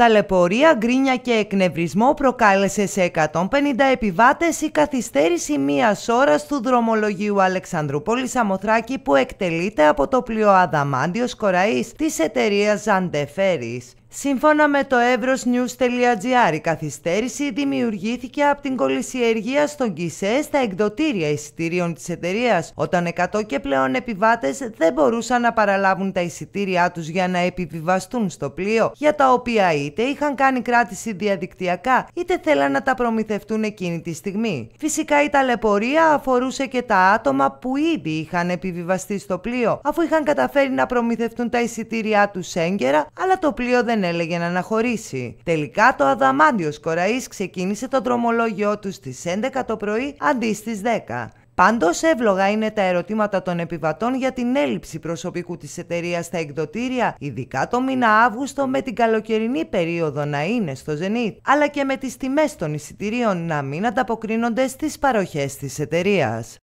Ταλαιπωρία, γκρίνια και εκνευρισμό προκάλεσε σε 150 επιβάτες η καθυστέρηση μίας ώρας του δρομολογίου Αλεξανδρούπολης Αμοθράκη που εκτελείται από το πλοίο Αδαμάντιος Κοραής της εταιρείας Ζαντεφέρης. Σύμφωνα με το evrosnews.gr η καθυστέρηση δημιουργήθηκε από την κολλησιεργία στον Κισέ στα εκδοτήρια εισιτήριων της εταιρείας, όταν 100 και πλέον επιβάτες δεν μπορούσαν να παραλάβουν τα εισιτήριά τους για να επιβιβαστούν στο πλοίο, για τα οποία είτε είχαν κάνει κράτηση διαδικτυακά, είτε θέλαν να τα προμηθευτούν εκείνη τη στιγμή. Φυσικά η ταλαιπωρία αφορούσε και τα άτομα που ήδη είχαν επιβιβαστεί στο πλοίο, αφού είχαν καταφέρει να προμηθευτούν τα εισιτήριά τους έγκαιρα, αλλά το πλοίο δεν δεν έλεγε να αναχωρήσει. Τελικά το Αδαμάντιος Κοραής ξεκίνησε το δρομολόγιο του στις 11 το πρωί αντί στις 10. Πάντως εύλογα είναι τα ερωτήματα των επιβατών για την έλλειψη προσωπικού της εταιρείας στα εκδοτήρια, ειδικά το μήνα Αύγουστο με την καλοκαιρινή περίοδο να είναι στο Zenit, αλλά και με τις τιμές των εισιτηρίων να μην ανταποκρίνονται στις παροχές της εταιρείας.